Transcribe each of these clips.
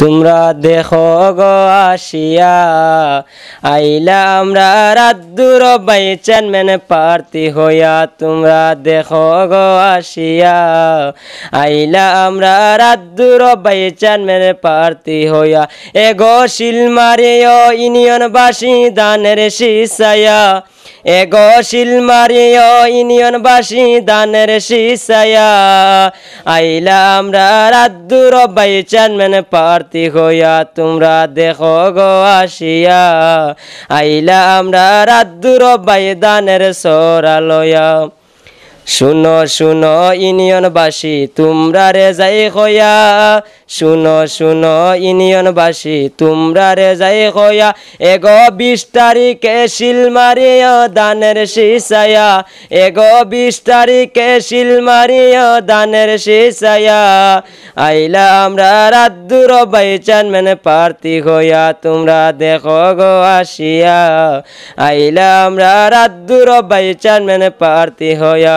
তোমরা দেখো গো আসিয়া আইলা আমরা রাত দূর বাই মেনে প্রার্থী হইয়া তোমরা দেখো গো আসিয়া আইলা আমরা রাত দূর বাই মেনে প্রার্থী হইয়া এ গো শিল মারিয় ইউনিয়নবাসী দানের শিসায়া এ গো শিল মারিয় বাসি দানের শিসায়া আইলা আমরা রাত দূর বাই মেনে প্রার্থী সাথী হইয়া তোমরা দেখো গো আসিয়া আইলা আমরা রাত দূর বাইদানের সরা লয়া শুনো শুনো ইউনিয়নবাসী তোমরা রে যাই হইয়া শুনো শুনো ইউনিয়নবাসী তোমরা রে যাই হইয়া এগো বিশ তারিখে শিল মারিয় দানের শিসায়া এগো বিশ তারিখে শিল মারিয় দানের শিসায়া আইলা আমরা রাত দূর বাইচান মানে পার্তি হইয়া তোমরা দেখো গো আসিয়া আইলা আমরা রাত দূর বাইচান মানে পার্তি হইয়া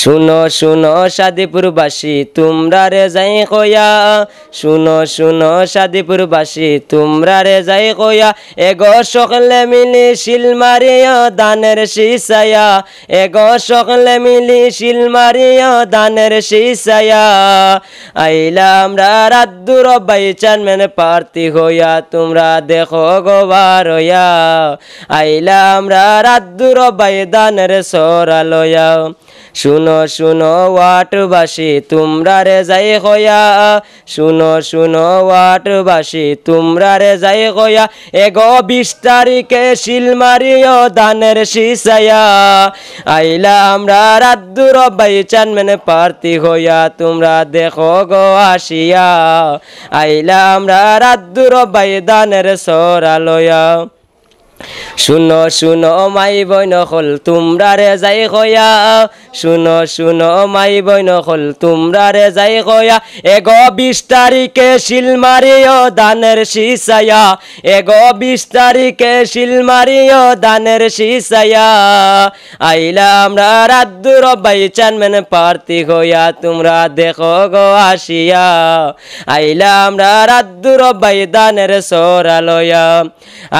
শুনো শুনো সাদিপুরবাসী তোমরা রে যাই কয়া শুনো শুনো সাদিপুরবাসী তোমরা রে যাই কয়া এগো সকলে মিলি শিল মারিয়া দানের শিসায়া এগো সকলে মিলি শিল মারিয়া দানের শিসায়া আইলা আমরা রাদ্দুর বাই চেয়ারম্যান প্রার্থী হইয়া তোমরা দেখো গোবার হইয়া আইলা আমরা রাদ্দুর বাই দানের সরালয়া শুন শুনো শুনো ওয়াটবাসী তোমরা রে যাই হইয়া শুনো শুনো ওয়াটবাসী তোমরা রে যাই হইয়া এগো বিশ তারিখে শিলমারিও দানের শিসায়া আইলা আমরা রাদ্দুর বাই চান মানে পার্তি হইয়া তোমরা দেখো গো আসিয়া আইলা আমরা রাদ্দুর বাই দানের সরালয়া শুনো শুনো মাই বইন হল তোমরা রে যাই হইয়া শুনো শুনো মাই বইন হল তোমরা রে যাই কয়া এগ বিশ তারিখে শিল দানের শিসায়া এগ বিশ তারিখে শিল দানের শিসায়া আইলা আমরা রাদ্দু রব্বাই চানমেন পার্তি হইয়া তোমরা দেখো গো আসিয়া আইলা আমরা রাদ্দু রব্বাই দানের সরালয়া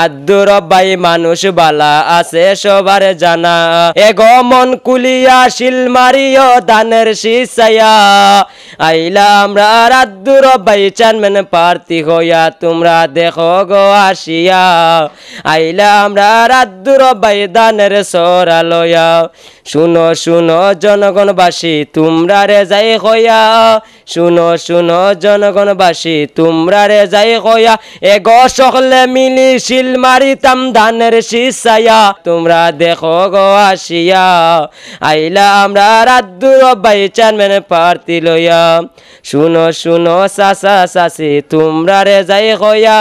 আদ্দু রব্বাই মানুষ বালা আছে সবার জানা এগ মন কুলিয়া শিল মারিও দানের শিষয়া আইলা আমরা রাদ্দুর বাই মেন প্রার্থী হইয়া তোমরা দেখো গো আসিয়া আইলা আমরা রাদ্দুর বাই দানের সরালয়া শুনো শুনো জনগণবাসী তোমরা রে যাই হইয়া শুনো শুনো জনগণবাসী তোমরা রে যাই হইয়া এ গ সকলে মিলি শিল মারিতাম ধানের শিসায়া তোমরা দেখো গো আসিয়া আইলা আমরা রাদ্দু অব্বাই মেনে পারতি লইয়া শুনো শুনো সাসা সাসি তোমরা রে যাই হইয়া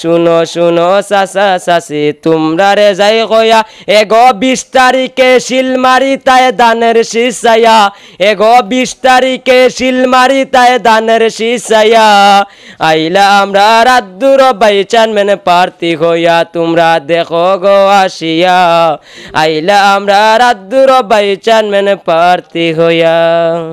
শুনো শুনো সাসা সাসি তোমরা রে যাই হইয়া এগো বিশ তারিখে শিলমারি তায় দানের শিসাইয়া এগো বিশ তারিখে শিলমারি তায় দানের শিসাইয়া আইলা আমরা রাদ্দু চান মেনে পারতি হইয়া তোমরা দেখো গো আসিয়া আইলা আমরা রাদ্দু রব্বাই চেয়ারম্যান ਮਨ ਪਾਰਤੀ ਹੋਇਆ